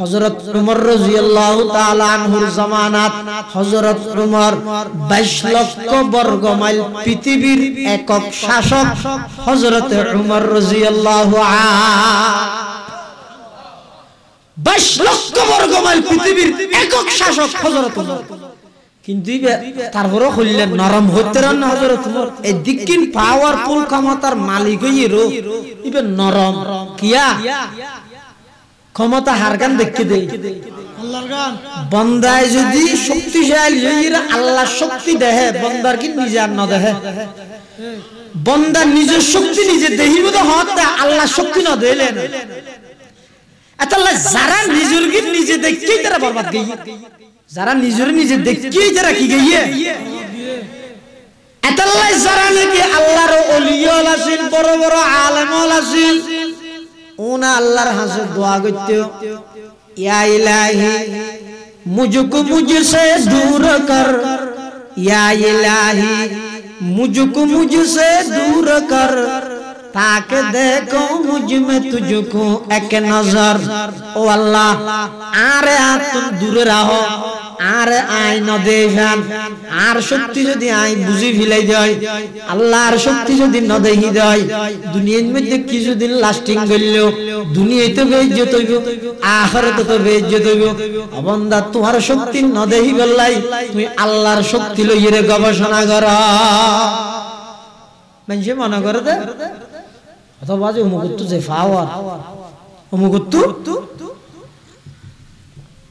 হজরত উমর রাজিয়াল্লাহু তাআলা আনহুর জামানাত হযরত উমর 22 লক্ষ বর্গ মাইল পৃথিবীর একক শাসক হযরত উমর রাজিয়াল্লাহু আনহু লক্ষ বর্গ মাইল পৃথিবীর একক শাসক হযরত উমর কিন্তু তারপরও খুললেন নরম হতে রান হজরত উমর এই পাওয়ারফুল ক্ষমতার মালিক হইরো ইবে নরম কিয়া ক্ষমতা হারগান দেখতে দেই বন্দায় যদি শক্তিশালী আল্লাহ শক্তি দেহে বন্দার কি নিজে না দেহে নিজের শক্তি নিজে দেহিব হতে আল্লাহ শক্তি না দেলেন যারা নিজের কি নিজে দেখতেই তারা বরবাদ গই যারা নিজের নিজে দেখতেই তারা কি যারা নাকি আল্লাহর আছেন বড় বড় আছেন اونا اللہ رہا سے دعا گتے ہو یا الہی مجھ کو مجھ سے دور کر یا الہی مجھ کو مجھ سے دور کر تاکہ دیکھو مجھ میں تجھ کو ایک نظر او اللہ آرے آتن دور رہو আর আই নদেহান আর শক্তি যদি আই বুঝি ফিলাই দেয় আল্লাহর শক্তি যদি নদেহি দেয় দুনিয়ার মধ্যে কিছুদিন লাস্টিং করল দুনিয়ায় তো বেজ্জত হইব আখরাতে তো বেজ্জত হইব অবন্দা তোমার শক্তি নদেহি বললাই তুমি আল্লাহর শক্তি লইয়ের গবেষণা কর মানে মনে করে দে অথবা যে অমুকত্তু যে ফাওয়ার অমুকত্তু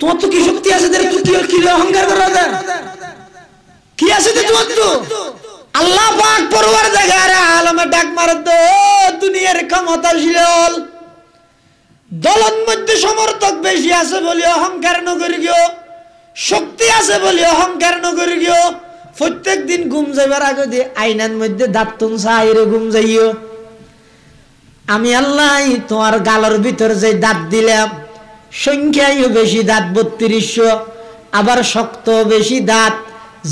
তোমার তো কি শক্তি আছে তুই কি কি অহংকার করো কি আছে তোমার তো আল্লাহ পাক পরওয়ার জায়গায় আলমে ডাক মারে তো ক্ষমতা ক্ষমতাশীল দলন মধ্যে সমর্থক বেশি আছে বলি অহংকার নগরী গিয়ে শক্তি আছে বলি অহংকার নগরী গিয়ে প্রত্যেক দিন ঘুম যাইবার আগে দিয়ে আইনার মধ্যে দাঁতুন সাইরে ঘুম যাইও আমি আল্লাহ তোমার গালের ভিতর যে দাঁত দিলাম সংখ্যায়ও বেশি দাঁত বত্রিশশো আবার শক্ত বেশি দাঁত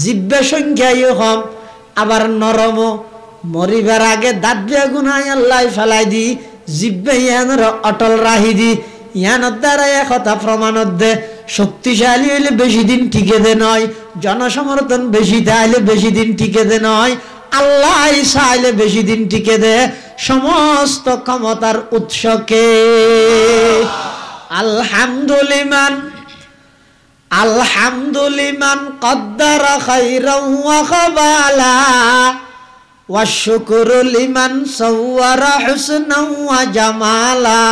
জিব্বা সংখ্যায়ও হম আবার নরম মরিবার আগে দাঁত বিয়া আল্লাহ ফেলাই দি জিব্বা ইয়ানোর অটল রাহি দি ইয়ানোর দ্বারা কথা প্রমাণত দে শক্তিশালী হইলে বেশি দিন টিকে দে নয় জনসমর্থন বেশি তাইলে বেশি দিন টিকে দে নয় আল্লাহ চাইলে বেশি দিন টিকে দে সমস্ত ক্ষমতার উৎসকে আলহামদুলিমান আলহামদুলিমান কদ্দার খাই ওয়া খাবালা ওয়া শুকরু লিমান জামালা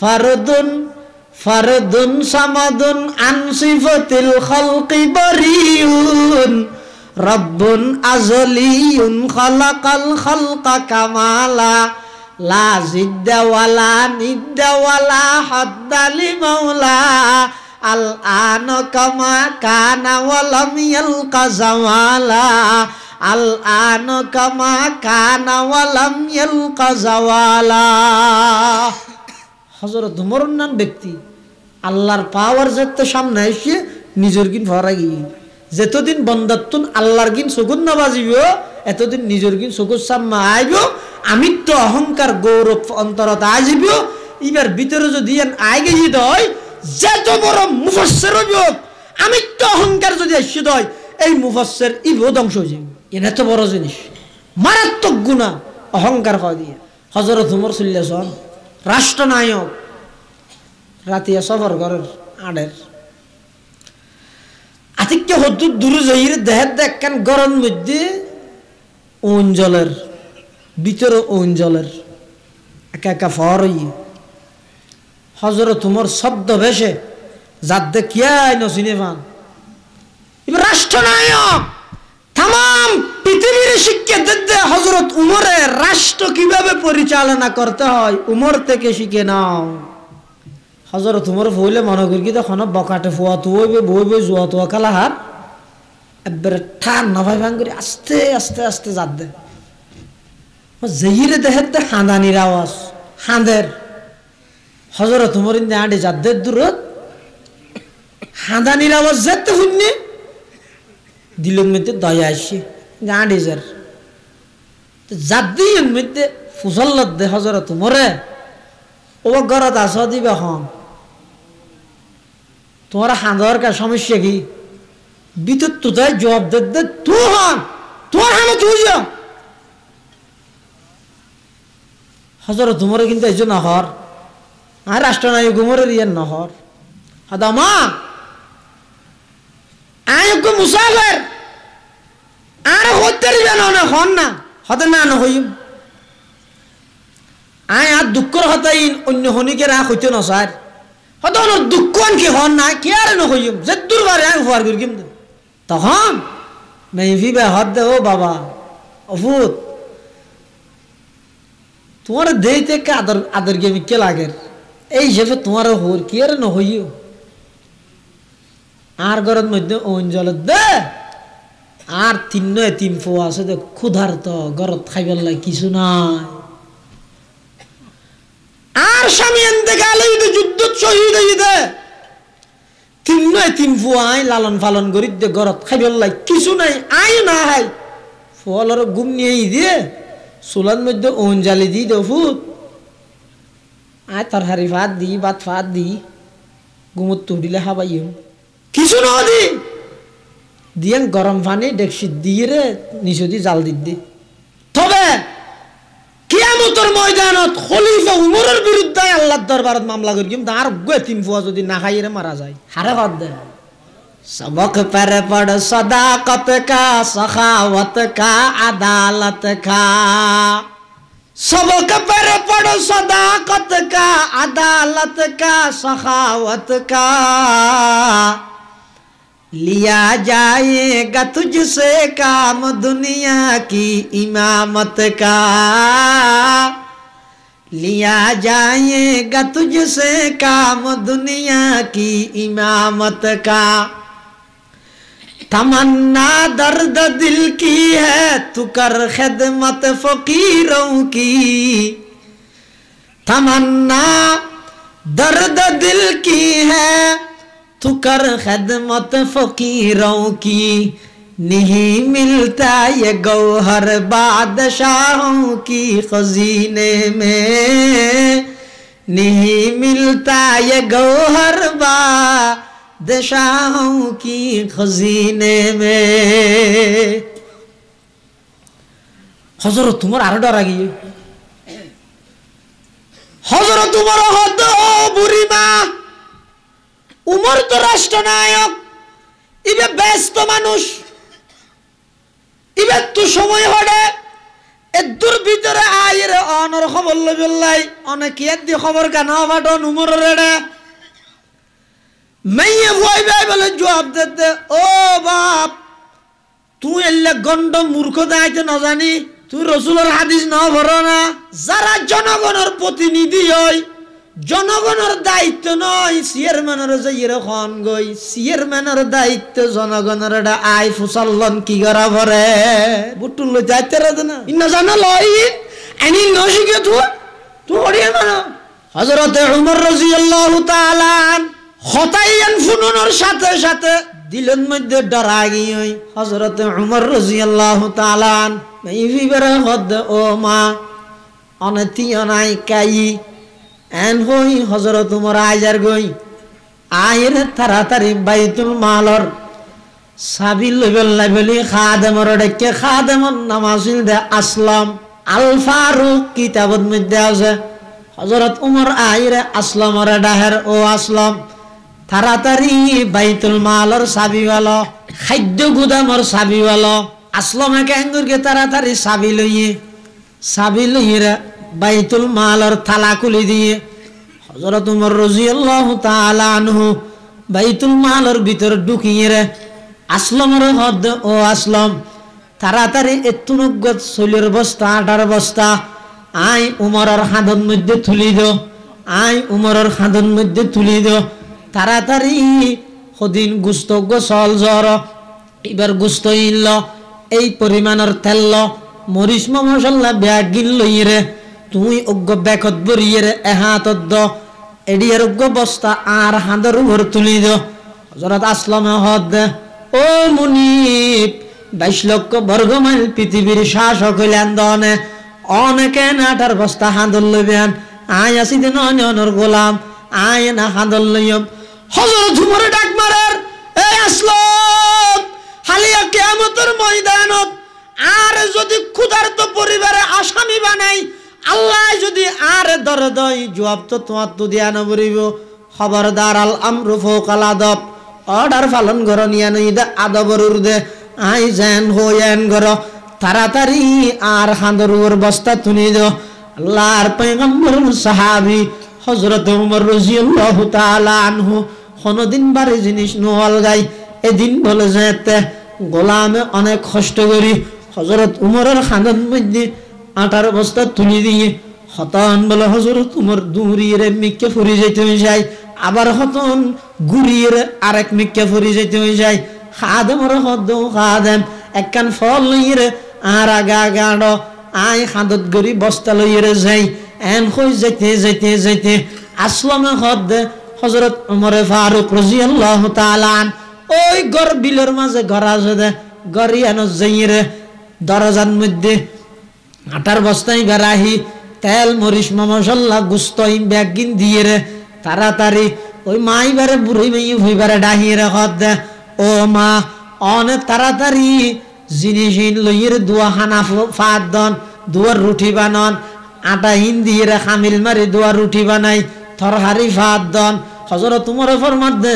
ফারদুন ফারদুন সামাদুন আন সিফাতিল খালকি বারিউন রব্বুন আজলিউন খালাকাল খালকা কামালা লা জিদ্দাওয়ালা নিদ্দাওয়ালা হদ্দালি মৌলা আল আন কমা কানা ওয়ালাম ইয়ালকা জামালা আল আন কমা কানা ওয়ালাম ইয়ালকা জাওয়ালা হযরত উমর উন্নয়ন ব্যক্তি আল্লাহর পাওয়ার যেতে সামনে এসে নিজের গিন ভরা গিয়ে যেতদিন বন্দাত্তুন আল্লাহর গিন সুগুন না বাজিব এতদিন নিজের গিন সুগুর সামনে আইব আমিত্ব অহংকার গৌরব অন্তরত আসব এবার ভিতরে যদি আগে যেতে হয় যত বড় মুফসের অভিযোগ আমিত্ব অহংকার যদি আসিত হয় এই মুফসের ইভো ধ্বংস হয়ে যাবে এটা তো বড় জিনিস মারাত্মক গুণা অহংকার খাওয়া দিয়ে হজরত হুমর সুল্লাসন রাষ্ট্রনায়ক রাতিয়া সফর ঘরের আডের আতিক্য হদ্দুর দূরে যাই দেহের দেখেন গরম মধ্যে উঞ্জলের ভিতরে অঞ্জলের একা একা ফরই হজর তোমার শব্দ ভেসে যার দেখিয়াই নসিনে পান রাষ্ট্রনায়ক তাম পৃথিবীর শিক্ষা দিতে হজরত উমরে রাষ্ট্র কিভাবে পরিচালনা করতে হয় উমর থেকে শিখে নাও হজরত উমর ফুলে মনে করি তখন বকাটে ফুয়া তুইবে বই বই জুয়া তুয়া কালাহার একবারে ঠান না ভাই ভাঙ করে আস্তে আস্তে আস্তে যাত দেয় জহিরে দেহের দে হাঁদানির আওয়াজ হাঁদের হজরত মরিন্দে আডে আঁডে যাদের দূরত হাঁদানির আওয়াজ যেতে শুননি দিলের মধ্যে দয়া আসি আঁডে যার যাদের মধ্যে ফুসল্লার দে হজরত মরে ও গরত আস দিবে হন তোমার হাঁদর কা সমস্যা কি বিদ্যুৎ তো তাই জবাব দে তো হন তোর হানো তুই যা হজরত উমরে কিন্তু এই নহর আর রাষ্ট্রনায়ক উমরের ইয়ের নহর আদামা আয়োগ্য মুসাফের আর হতে না হন না হতে না হইম আয় আর দুঃখর হতাইন অন্য হনিকের আ হইতে নসার হতে দুঃখ কি হন না কে আর নহইম যে দুর্বারে আমি উপহার করি কিন্তু তখন বে হদ দে ও বাবা অভূত তোমার দেই থেকে আদর আদর গেমি কে লাগের এই হিসেবে তোমার হর কি আর নহইও আর ঘরের মধ্যে অঞ্জল দে আর তিন তিন ফো আছে দে ক্ষুধার্ত ঘরত খাইবার লাগে কিছু নাই আর স্বামী এনতে গেলে দে যুদ্ধ শহীদ হয়ে দে তিন নয় তিন ফো আই লালন পালন করি দে ঘরত খাইবার লাগে কিছু নাই আই না হাই ফলর ঘুম নিয়ে দিয়ে চুলার মধ্যে ওন জালি দি দে আয় তার হারি ভাত দি ভাত ফাত দি গুমত তুড়িলে হাবাই কিছু না দি দিয়ে গরম পানি ডেকসি দিয়ে রে নিচু দি জাল দি দি তবে কিয়ামতর ময়দানত খলিফা উমরের বিরুদ্ধে আল্লাহর দরবারত মামলা করি কিন্তু আর গুয়ে তিন ফুয়া যদি না খাইয়ে মারা যায় হারে ভাত দেয় سبق پر پڑ صداقت کا سخاوت کا عدالت کا سبق پر پڑ صداقت کا عدالت کا سخاوت کا لیا جائے گا تجھ سے کام دنیا کی امامت کا لیا جائے گا تجھ سے کام دنیا کی امامت کا تمنا درد دل کی ہے تو کر خدمت فقیروں کی تمنا درد دل کی ہے تو کر خدمت فقیروں کی نہیں ملتا یہ گوہر بادشاہوں کی خزینے میں نہیں ملتا یہ کی خزینے میں दशाओं কি खजीने में হজরত তোমার আরো ডরা গিয়ে হজরত তোমার হদ বুড়িমা উমর তো রাষ্ট্রনায়ক ইবে ব্যস্ত মানুষ ইবে তু সময় হড়ে এদুর ভিতরে আইরে অনর খবর লবিল্লাই অনেক ইয়াদি খবর কানা বাটন উমর রেড়ে মেয়ে ভয় ভাই বলে জবাব দিতে ও বাপ তুই এলে গন্ড মূর্খ দায়িত্ব না জানি তুই রসুলের হাদিস ন ভর না যারা জনগণের প্রতিনিধি হয় জনগণের দায়িত্ব নয় চেয়ারম্যানের যে এরকম গই চেয়ারম্যানের দায়িত্ব জনগণের এটা আয় ফুসাল্লন কি করা ভরে বুটুল দায়িত্ব রাখে না ইন্না জানো লই এনি ন শিখে তুই তুই হরিয়ে মানো হজরতে উমর রাজিয়াল্লাহু তাআলা হতাইয়ান ফুনুনোর সাথে সাথে দিলের মধ্যে ডরা গিয়ে হজরত উমর রজিয়াল্লাহ তালান বেড়ে হদ ও মা অনতিয় অনাই কাই এন হই হজরত উমর আইজার গই আয়ের তাড়াতাড়ি বাইতুল মালর সাবি লইবেল লাইবেলি খাদেমর ডেকে খাদেমর নামাজিল দে আসলাম আল ফারুক কিতাবত মধ্যে আছে হজরত উমর আহিরে আসলামরে ডাহের ও আসলাম তাড়াতাড়ি বাইতুল মালর চাবিওয়ালো খাদ্য গুদামর চাবিওয়ালো আসলমা কেঙ্গুরকে তাড়াতাড়ি চাবি লইয়ে চাবি লইয়েরা বাইতুল মালর থালা খুলি দিয়ে হজরত উমর রজিয়াল্লাহ তাআলা আনহু বাইতুল মালর ভিতর ঢুকিয়ে রে আসলমর হদ ও আসলম তাড়াতাড়ি এতুনজ্ঞ চুলের বস্তা আটার বস্তা আই উমরের হাঁদন মধ্যে তুলি দো আই উমরের হাঁদন মধ্যে তুলি দো তাড়াতাড়ি সদিন গুস্ত গোসল জ্বর এবার গুস্ত ইনল এই পরিমাণের তেল মরিচ মশলা ব্যাগ গিন তুই অজ্ঞ ব্যাকত বরিয়ে এহাতত দ এডিয়ার অজ্ঞ বস্তা আর হাঁদর উপর তুলি দ হজরত আসলামে হদ দে ও মুনিপ বাইশ লক্ষ বর্গ মাইল পৃথিবীর শাসক হইলেন দনে অনেকে নাটার বস্তা হাঁদর লইবেন আয় আসি দিন অনর গোলাম আয় না হাঁদর লইব হজরত ঝুমরে ডাক মারার এই আসলো হালিয়া কেয়ামতের ময়দানত আর যদি ক্ষুধার্ত পরিবারে যদি আর দরদয় জবাব তো তো দিয়া নবরিব খবরদার আল আমরু ফোকাল আদব অর্ডার পালন ঘর নিয়ে নই দে আদবর উর্দে আই যেন হয়েন ঘর তাড়াতাড়ি আর হাঁদরুর বস্তা তুলি দো আল্লাহর পেগম্বর সাহাবি হজরত উমর রজিউল্লাহ তাআলা আনহু কোনোদিন বাড়ি জিনিস নোয়াল গাই এদিন বলে যেতে গোলামে অনেক কষ্ট করি হজরত উমরের খানের মধ্যে আটার অবস্থা তুলি দিয়ে হতন বলে হজরত উমর দুরিয়ে মিকে ফুরি যেতে হয়ে যায় আবার হতন গুড়িয়ে আরেক মিকে ফুরি যেতে হয়ে যায় খাদেমর হদ খাদেম একখান ফল লইয়ে আর আগা গাড় আই খাদত গড়ি বস্তা লইয়ে যাই এন হয়ে যেতে যেতে যেতে আসলামে হদ হজরত উমরে ফারুক রাজি আল্লাহ তালান ওই গর বিলের মাঝে ঘর আছে দে গরিয়ানো জইরে দরজার মধ্যে আটার বস্তাই বেড়াহি তেল মরিচ মশল্লা গুস্ত ব্যাগিন দিয়ে রে তাড়াতাড়ি ওই মাই বারে বুড়ি মেয়ে ভুই বারে ডাহিয়ে রে দে ও মা অনেক তাড়াতাড়ি জিনিস লইয়ের দুয়া হানা ফাত দন দুয়ার রুটি বানন আটা হিন দিয়ে রে খামিল মারি দুয়ার রুটি বানাই থরহারি ফাদন হজরত তোমার ফরমার দে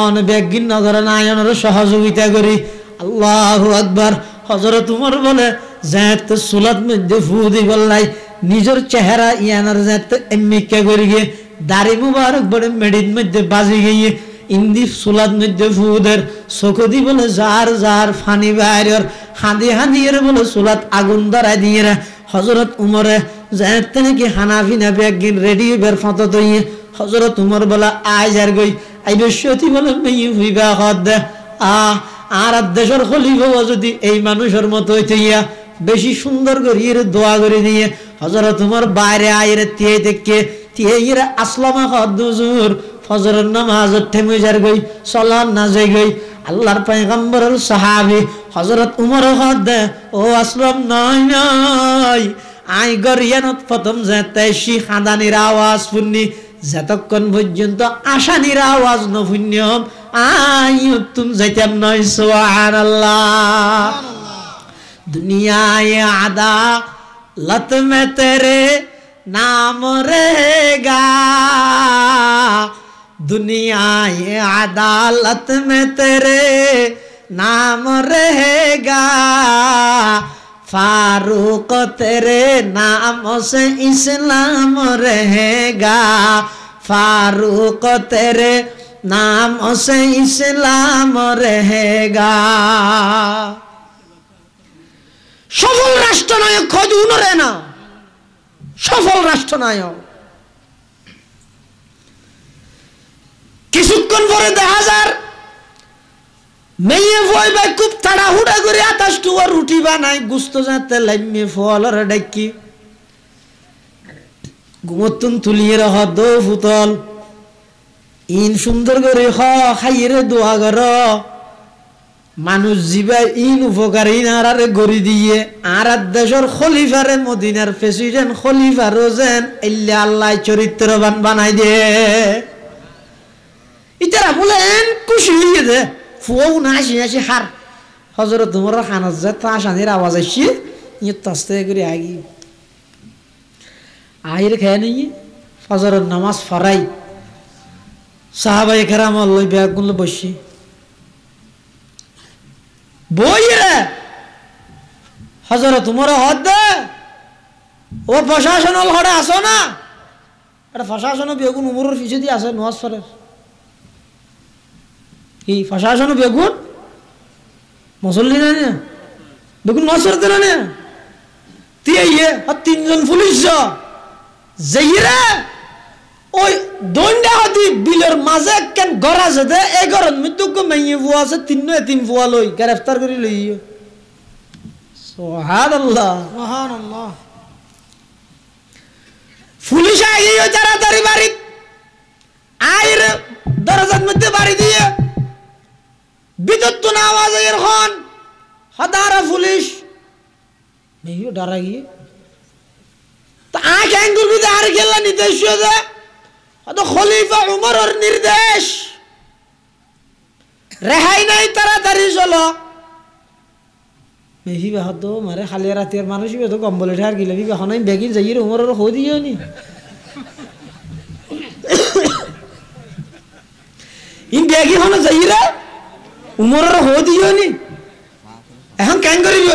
অন বেগিন নগর নায়নের সহযোগিতা করি আল্লাহ আকবার হজরত তোমার বলে ফু নিজের চেহারা ইয়ানার জ্যাঁত এমনিকে করি গিয়ে দাড়ি মুবারক বড় মেডির মধ্যে বাজি গিয়ে ইন্দি সুলাদ মধ্যে ফুদের চোখে দি বলে যার যার ফানি বাইর হাঁদি হাঁদিয়ে বলে সুলাদ আগুন দাঁড়ায় দিয়ে হজরত উমরে যাহের তেনে কি হানাফি নাফি একদিন রেডি বের ফাঁতো তৈয়ে হজরত উমর বলা আয় যার গই আই বেশি বলে মেয়ে হইবা দে আ আর দেশের খলিফ যদি এই মানুষের মতো হইতে ইয়া বেশি সুন্দর করিয়ে দোয়া করে দিয়ে হজরত উমর বাইরে আয়ের তিয়ে থেকে তিয়ে ইয়ে আসলামা হদুজুর ফজরের নামাজ ঠেমে যার গই সলান না যাই গই আল্লাহর পায়গাম্বরের সাহাবি হজরত উমর হদ ও আসলাম নয় নয় আই গরিয়ানত প্রথম যেতে সি খাদানির আওয়াজ ফুননি যতক্ষণ পর্যন্ত আসানির আওয়াজ ন ফুন্যম আই তুম যাইতাম নয় সোহান আল্লাহ দুনিয়ায় আদা লত মে তেরে নাম রেগা दुनिया अदालत में तेरे नाम रहेगा ফারুকতেরে নাম সে ইসলাম इस्लाम रहेगा নাম तेरे नाम से इस्लाम रहेगा সফল রাষ্ট্রনায়ক খোঁজ উনরে না সফল রাষ্ট্রনায়ক কিছুক্ষণ পরে দেখা যায় মেয়ে ভয় ভাই খুব তাড়াহুড়া করে আকাশ টুয়া রুটি বানাই গুস্ত যাতে লাইমে ফল আর ডাকি ঘুমতুন তুলিয়ে রহ দো ফুতল ইন সুন্দর করে হ খাইয়ে দোয়া কর মানুষ জীবাই ইন উপকারী আরারে গড়ি দিয়ে আর দেশের খলিফারে মদিনার প্রেসিডেন্ট খলিফা রোজেন এল্লা আল্লাহ চরিত্রবান বানাই দে ইতারা বলেন খুশি হয়ে দেয় ফুও না হাসি হাসি হার হজরত তোমার হানার যে তাসানির আওয়াজ আসি ইয়ে তস্তে করে আগি আহির খেয়ে নেই ফজরের নামাজ ফরাই সাহাবাই খেরাম লই ব্যাগগুলো বসি বই রে হজরত তোমার হদ দে ও প্রশাসন হরে আসো না এটা প্রশাসন বেগুন উমরের পিছু দিয়ে আসে নওয়াজ ফরের ಈ ಪ್ರಶಾಸನ ಬೇಕು মুসল্লিরা দেখুন নসরতেরা নে তিয়ে আর তিনজন পুলিশ ওই দণ্ডা হাতি বিলের মাঝে কেন ঘর আছে দে এই মৃত্যুকে আছে তিন তিন লই গ্রেফতার করে লই পুলিশ তাড়াতাড়ি বাড়ি আইর দরজা যখন আওয়াজ এরখন হদারা পুলিশ নেইও ডারা গিয়ে তো আখ অ্যাঙ্গুল বিদে আর গেলা নির্দেশ হয়ে অত খলিফা উমরের নির্দেশ রেহাই নাই তাড়াতাড়ি চলো মেহি বাহত মারে খালি রাতে আর মানুষ তো কম্বলে ঠার গিলে বিবাহ নাই বেগির যাই উমরের হো দিও নি ইন বেগি হন যাই উমরর হো দিওনি এখন কেন করিব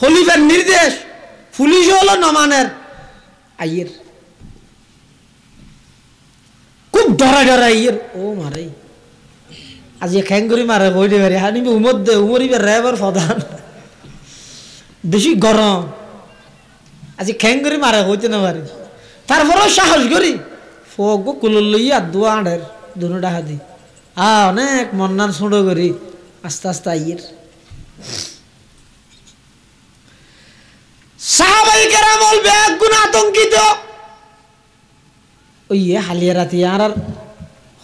হলিফের নির্দেশ পুলিশ হলো নমানের আইয়ের খুব ডরা ডরা আইয়ের ও মারাই আজি খ্যাং করি মারে বইতে পারি হানি উমর দে উমর উমরিবে রেবার প্রধান বেশি গরম আজি খ্যাং করি মারে হইতে না পারি তারপরেও সাহস করি ফোক কুলুল লইয়া দুয়া আঁড়ের দুনো ডাহা দিই আ অনেক মন্নার ছুঁড়ো করি আস্তে আস্তে আইয়ের সাহাবাই বলবে গুণ আতঙ্কিত ওই হালিয়া রাতি আর আর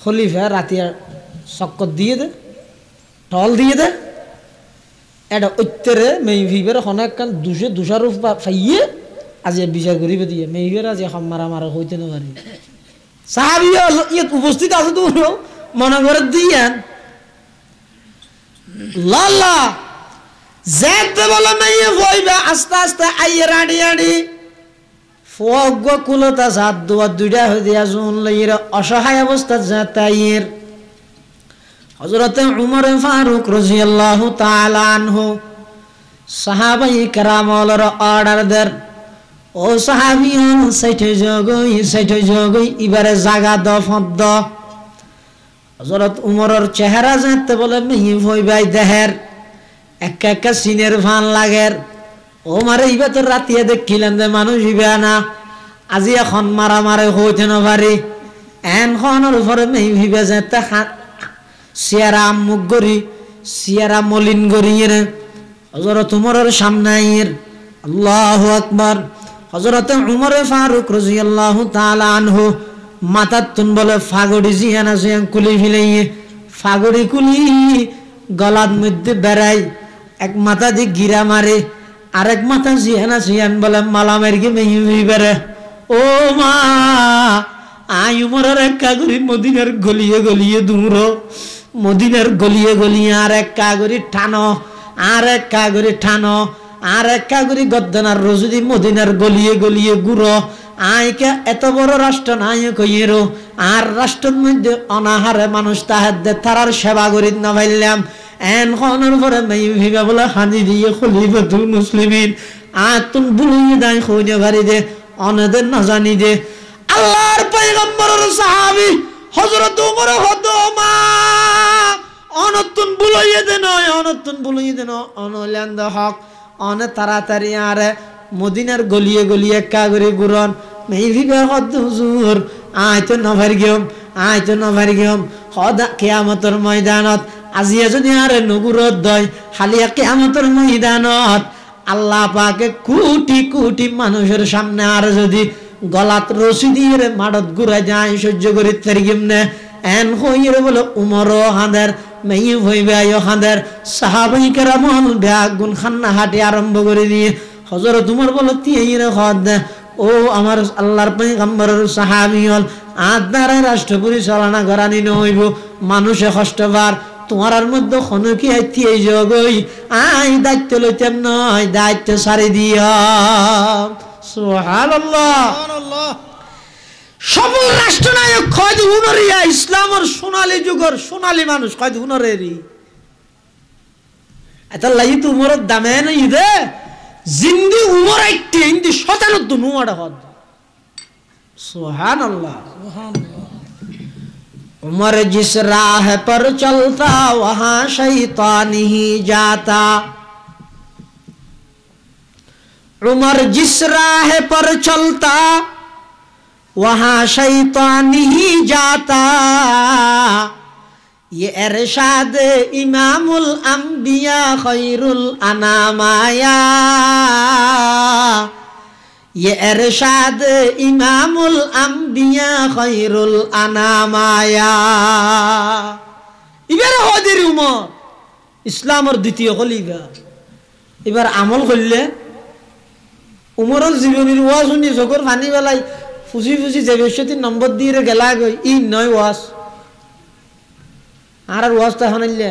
খলিফা রাতি চক্কর দিয়ে দে টল দিয়ে দে এটা ঐত্যেরে মেহিভের হনাক কান দুশে দুষারূপ ফাইয়ে আজ বিচার করিবে দিয়ে মেহিভের আজ এখন মারা মারা হইতে নারি সাহাবি ইয়ে উপস্থিত আছে তো মনে করে দিয়েন লাল্লা যেতে বলে মেয়ে হইবে আস্তে আস্তে আইয়ে রাড়ি আডি ফগ কুলতা জাত দুয়া দুইটা হয়ে দিয়া জুন লইয়ের অসহায় অবস্থা যাতাইয়ের হজরতে উমর ফারুক রজিয়াল্লাহ তালানহু সাহাবাই কারামলর অর্ডার দের ও সাহাবিয়ন সেঠে যোগই সেঠে যোগই এবারে জাগা দ হজরত উমরের চেহারা জানতে বলে মিহি ভই ভাই দেহের এক একা সিনের ভান লাগের ও মারে ইবা তোর রাতিয়ে দেখিলেন যে মানুষ ইবা না আজি এখন মারা মারে হইতে নবারি এন খনের উপরে মিহি ভিবে যেতে সিয়ারা মুখ গড়ি সিয়ারা মলিন গড়িয়ে হজরত উমরের সামনে আইয়ের আল্লাহ আকবর হজরত উমরে ফারুক রাজিয়াল্লাহু তাআলা আনহু মাথার তুন বলে ফাগড়ি জিয়ানা জিয়ান কুলি ফিলাইয়ে ফাগড়ি কুলি গলার মধ্যে বেড়াই এক মাথা দিয়ে গিরা মারে আরেক মাথা জিয়ানা জিয়ান বলে মালামের গে মেহি মেহি বেড়ে ও মা আয় উমরার এক কাগরি মদিনার গলিয়ে গলিয়ে দূর মদিনার গলিয়ে গলিয়ে আর এক কাগরি ঠান আর এক কাগরি ঠান আর এক কাগরি গদ্দনার রজুদি মদিনার গলিয়ে গলিয়ে গুড়ো আইকা এত বড় রাষ্ট্রনায়ক হইরো আর রাষ্ট্রের মধ্যে অনাহারে মানুষ তাহাদের তারার সেবা করি না ভাইলাম এন হনের পরে মেয়ে ভিবা বলে হানি দিয়ে খলিফাতুল মুসলিমিন আর তুন বুলিয়ে দায় খুঁজে ভারি দে অনেদের না জানি দে আল্লাহর পয়গম্বরের সাহাবি হযরত উমর হদমা অনতুন বুলইয়ে দেন অনতুন বুলইয়ে দেন অনলান্দ হক অনে তাড়াতাড়ি আরে মদিনার গলিয়ে গলিয়ে কাগরে গুরন মেহিবে হদ হুজুর আয় তো নভার গিয়ম আয় তো নভার গিয়ম হদ কেয়ামতর ময়দানত আজিয়া যদি আর নগুরত দয় হালিয়া কেয়ামতর ময়দানত আল্লাহ পাকে কোটি কোটি মানুষের সামনে আর যদি গলাত রসি দিয়ে মাড়ত ঘুরে যায় সহ্য করি তেরিম নে এন হইয়ের বলে উমর হাঁদের মেয়ে হইবে হাঁদের সাহাবাহিকের আমল ব্যাগ গুণ খান্না হাঁটি আরম্ভ করে দিয়ে হজরত উমর বলো তিয়েরে খদ ও আমার আল্লাহর পেগম্বরের সাহাবি হল আর রাষ্ট্র পরিচালনা করানি নইব মানুষে কষ্টবার তোমার মধ্যে খনকি আইতি এই জগই আই দায়িত্ব লইতাম নয় দায়িত্ব সারি দিয়া সোহাল সবল রাষ্ট্রনায়ক কয়দ হুনরিয়া ইসলামের সোনালী যুগর সোনালী মানুষ কয়দ হুনরেরি এত লাগি তোমার দামে নাই দে زندی عمر ایک تین دی شتن دنو اڑا غد سبحان اللہ عمر جس راہ پر چلتا وہاں شیطان ہی جاتا عمر جس راہ پر چلتا وہاں شیطان ہی جاتا ইয়ে এরশাদ ইমামুল আম্বিয়া খৈরুল আনামায়া ইয়ে এরশাদ ইমামুল আম্বিয়া খৈরুল আনামায়া এবার হদের উমর ইসলামের দ্বিতীয় খলিফা এবার আমল করলে উমরের জীবনীর ওয়াজ শুনি চকুর ফানি বেলায় ফুসি ফুসি যে বেশি নম্বর দিয়ে গেলা গই ই নয় ওয়াজ আর আর ওয়াজ তো হানাইলে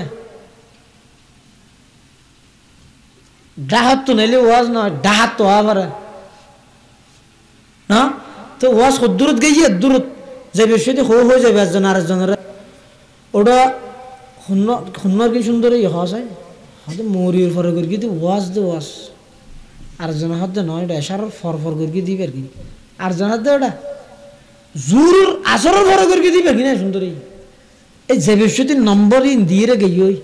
ডাহাত তো নাইলে ওয়াজ নয় ডাহাত তো আবার না তো ওয়াজ দূরত গেছে দূরত যাবে সেটি হো হয়ে যাবে একজন আর একজনের ওটা শূন্য শূন্য কি সুন্দর ইয়ে হওয়া যায় হয়তো মরির ফর করি কিন্তু ওয়াজ দে ওয়াজ আর জন হাতে নয় এটা এসার ফর ফর করি কি দিবে আর কি আর জন হাতে ওটা জোর আসরের ফর করে দিবে কিনা সুন্দরী এই জেবেশুদ্দিন নম্বর ইন দিয়ে রেগে ওই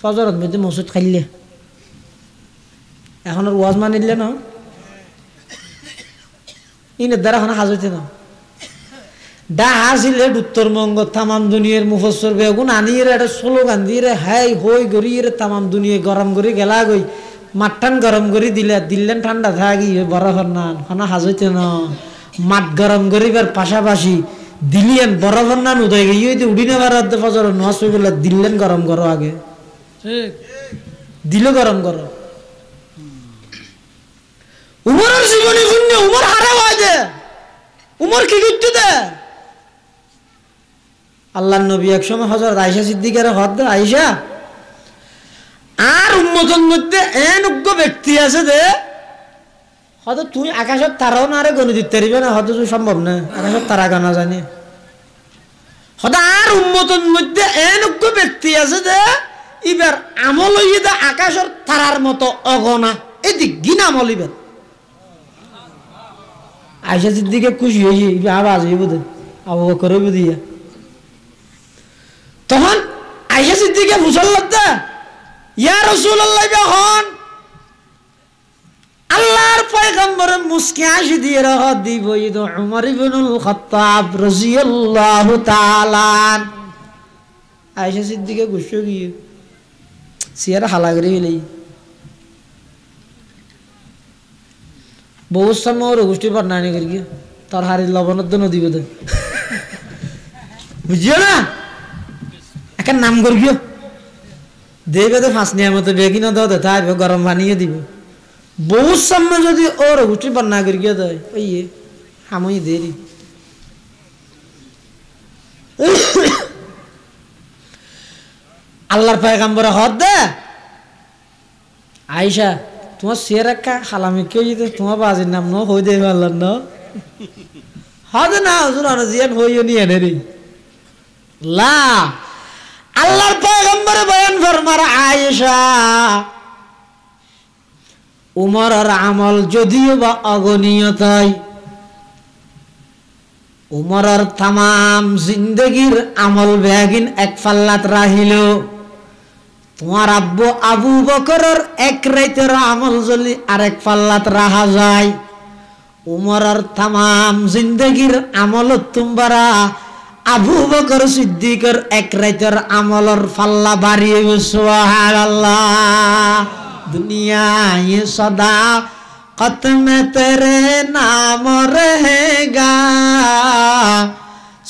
ফজরত মধ্যে মসুদ খাইলে এখন আর ওয়াজ মানিলে না ইনের দ্বারা এখন হাজতে না ডা হাসিলে উত্তরবঙ্গ তামাম দুনিয়ার মুফসর বেগুন আনিয়ে একটা স্লোগান দিয়ে হাই হই গড়িয়ে তামাম দুনিয়া গরম করে গেলা গই মাঠটান গরম করে দিলে দিলেন ঠান্ডা থাকি বরফ না হনা হাজতে না মাঠ গরম করিবার পাশাপাশি দিলিয়ান বরাবর না উদয় গিয়ে উড়িনে বাজার ফজর সই বলে দিলেন গরম করো আগে দিলে গরম করো জীবনী শূন্য উমর হারা হয় দে উমর কি করতে দে আল্লাহ নবী এক সময় হজরত আয়সা সিদ্দিকের হদ দে আয়সা আর উন্মোচন মধ্যে এন ব্যক্তি আছে দে হয়তো তুই আকাশের তারাও না আরে গণিত তারিবে না হয়তো তুই সম্ভব না আকাশের তারা গানা জানি হয়তো আর উন্মতন মধ্যে এনক্য ব্যক্তি আছে যে আমল হইয়ে দে আকাশের তারার মতো অগনা গিন আমল ইবার আয়সা সিদ্দিকে খুশি হয়েছি আবাজ হইব দে আবু বকর হইব তখন আয়সা সিদ্দিকে মুসল্লাদ ইয়া রসুল্লাহ হন আল্লাহর পয়গম্বর মুসকে আসি দিয়ে রহ দিব উমর ইবনুল খাত্তাব রাদিয়াল্লাহু তাআলা আয়েশা সিদ্দিকে গুসো গিয়ে সিয়ার হালা করে বহু সময় ওর গোষ্ঠী পান্নানি করি তার হাড়ির লবণের জন্য দিব বুঝিও না একটা নাম করিও দেবে তো ফাঁস নিয়ামত বেগিনা দাও তো গরম পানিও দিব বহুত সময় যদি ও রঘুটি বন্যা করি গিয়ে দেয় ওই আমি দেরি আল্লাহর পায়গাম্বরে হদ দে আইসা তোমার সে রাখা হালামি কে যদি তোমার বাজির নাম ন হয়ে দেবে আল্লাহর ন হদ না হুজুর জিয়ান হইও নি নেরি লা আল্লাহর পায়গাম্বরে বয়ান ফরমার আয়েশা উমর আর আমল যদিও বা উমর আর তাম জিন্দগির আমল বেগিন এক ফাল্লাত রাহিল তোমার আব্বু আবু বকর এক রাইতের আমল আর এক ফাল্লাত রাহা যায় আর তাম জিন্দগির আমল তুমারা আবু বকর সিদ্দিকর এক রাইতের আমলর ফাল্লা বাড়িয়ে সোহাল আল্লাহ دنیا یہ صدا قط میں تیرے نام رہے گا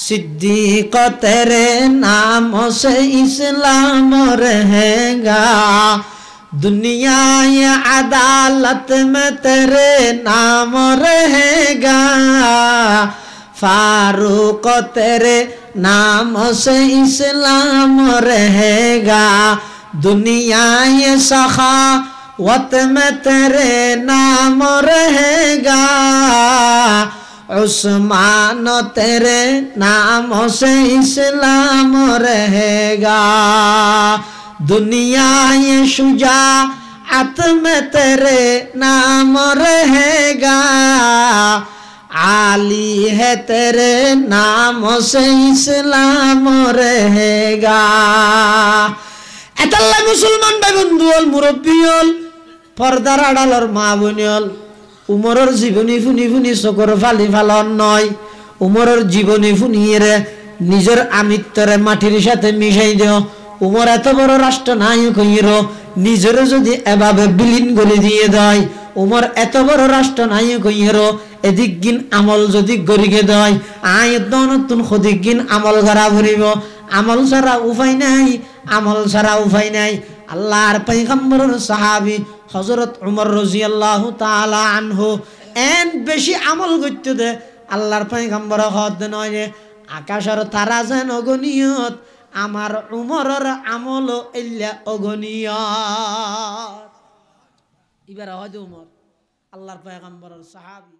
صدیق تیرے نام سے اسلام رہے گا دنیا یہ عدالت میں تیرے نام رہے گا فاروق تیرے نام سے اسلام رہے گا دنیا یہ سخا وط میں تیرے نام رہے گا عثمان تیرے نام سے اسلام رہے گا دنیائے شجا ات میں تیرے نام رہے گا عالی ہے تیرے نام سے اسلام رہے گا এতাল্লা মুসলমান ভাই বন্ধু হল মুরব্বী হল পর্দার আড়ালর মা বোন হল উমরের জীবনী ফুনি ফুনি চকর ফালি ফালন নয় উমরের জীবনী ফুনিয়ে নিজের আমিত্বরে মাটির সাথে মিশাই দিও উমর এত বড় রাষ্ট্র নাই কইর নিজের যদি এভাবে বিলীন গলি দিয়ে দেয় উমর এত বড় রাষ্ট্র নায়ক ইহেরো এদিক গিন আমল যদি গরিকে দেয় আয় নতুন সদিক গিন আমল গড়া ভরিব আমল ছাড়া উপায় নাই আমল ছাড়া উপায় নাই আল্লাহর পাইগম্বর সাহাবি হজরত উমর রজি আল্লাহ তালা আনহু এন বেশি আমল করতে দে আল্লাহর পাইগম্বর হদ নয় রে আকাশের তারা যেন অগণীয়ত আমার উমরের আমল ইল্লা অগণীয় ইবার হজ উমর আল্লাহর পয়গম্বর সাহাবি